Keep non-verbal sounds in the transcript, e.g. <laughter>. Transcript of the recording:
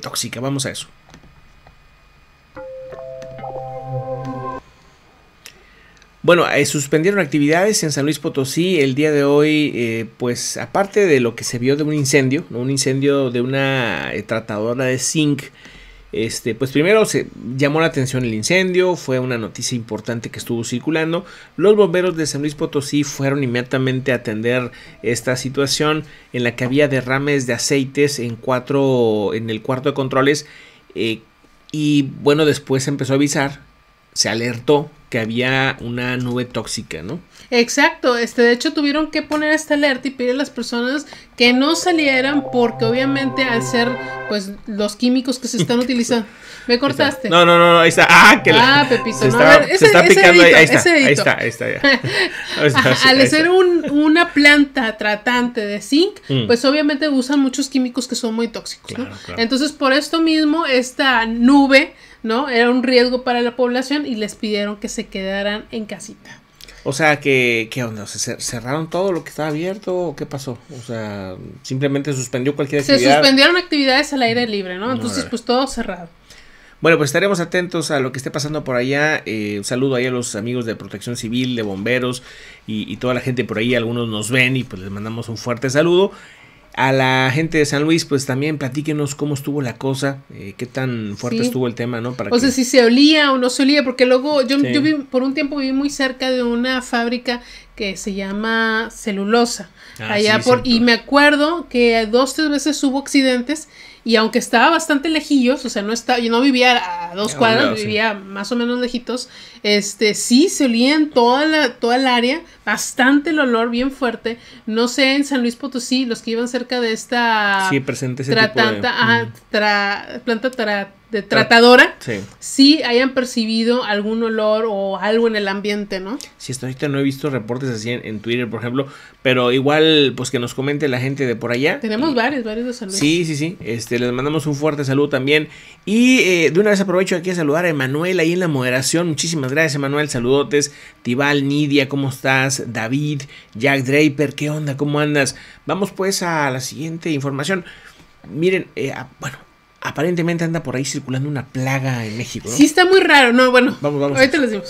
tóxica. Vamos a eso. Bueno, eh, suspendieron actividades en San Luis Potosí el día de hoy, eh, pues aparte de lo que se vio de un incendio, un incendio de una eh, tratadora de zinc este, pues primero se llamó la atención el incendio, fue una noticia importante que estuvo circulando. Los bomberos de San Luis Potosí fueron inmediatamente a atender esta situación en la que había derrames de aceites en cuatro en el cuarto de controles eh, y bueno, después se empezó a avisar, se alertó que había una nube tóxica, ¿no? Exacto, este, de hecho tuvieron que poner esta alerta y pedir a las personas que no salieran porque obviamente al ser pues los químicos que se están <laughs> utilizando. Me cortaste. No, no, no, ahí está. Ah, que Ah, Pepito, no, ese, ahí, está, ahí está, ahí está, ya. <laughs> <laughs> al ser una planta tratante de zinc, mm. pues obviamente usan muchos químicos que son muy tóxicos, ¿no? Entonces, por esto mismo esta nube, ¿no? Era un riesgo para la población y les pidieron que se quedaran en casita. O sea, que, qué onda? ¿Se cerraron todo lo que estaba abierto o qué pasó? O sea, simplemente suspendió cualquier actividad. Se suspendieron actividades al aire libre, ¿no? Entonces, pues todo cerrado. Bueno, pues estaremos atentos a lo que esté pasando por allá. Eh, un saludo ahí a los amigos de Protección Civil, de bomberos y, y, toda la gente por ahí. Algunos nos ven y pues les mandamos un fuerte saludo. A la gente de San Luis, pues también platíquenos cómo estuvo la cosa, eh, qué tan fuerte estuvo el tema, ¿no? Para o sea, si se olía o no se olía, porque luego yo, por un tiempo viví muy cerca de una fábrica que se llama celulosa. Ah, allá por, y me acuerdo que dos, tres veces hubo accidentes y aunque estaba bastante lejillos, o sea, no estaba, yo no vivía a dos cuadras, vivía más o menos lejitos, este, sí se olía en toda, la, toda el área, bastante el olor, bien fuerte. No sé, en San Luis Potosí, los que iban cerca de esta... Sí, presente ese tratanta, tipo planta de tratadora, ah, sí. si hayan percibido algún olor o algo en el ambiente, ¿no? Sí, hasta ahorita no he visto reportes así en, Twitter, por ejemplo, pero igual, pues que nos comente la gente de por allá. Tenemos varios, varios de saludos. Sí, sí, sí, este, les mandamos un fuerte saludo también. Y eh, de una vez aprovecho aquí a saludar a Emanuel ahí en la moderación, muchísimas gracias Emanuel, saludotes, Tibal, Nidia, ¿cómo estás? David, Jack Draper, ¿qué onda? ¿Cómo andas? Vamos pues a la siguiente información. Miren, eh, ah, bueno, aparentemente anda por ahí circulando una plaga en México. Sí, está muy raro. No, bueno. Vamos, vamos. Ahorita les digo.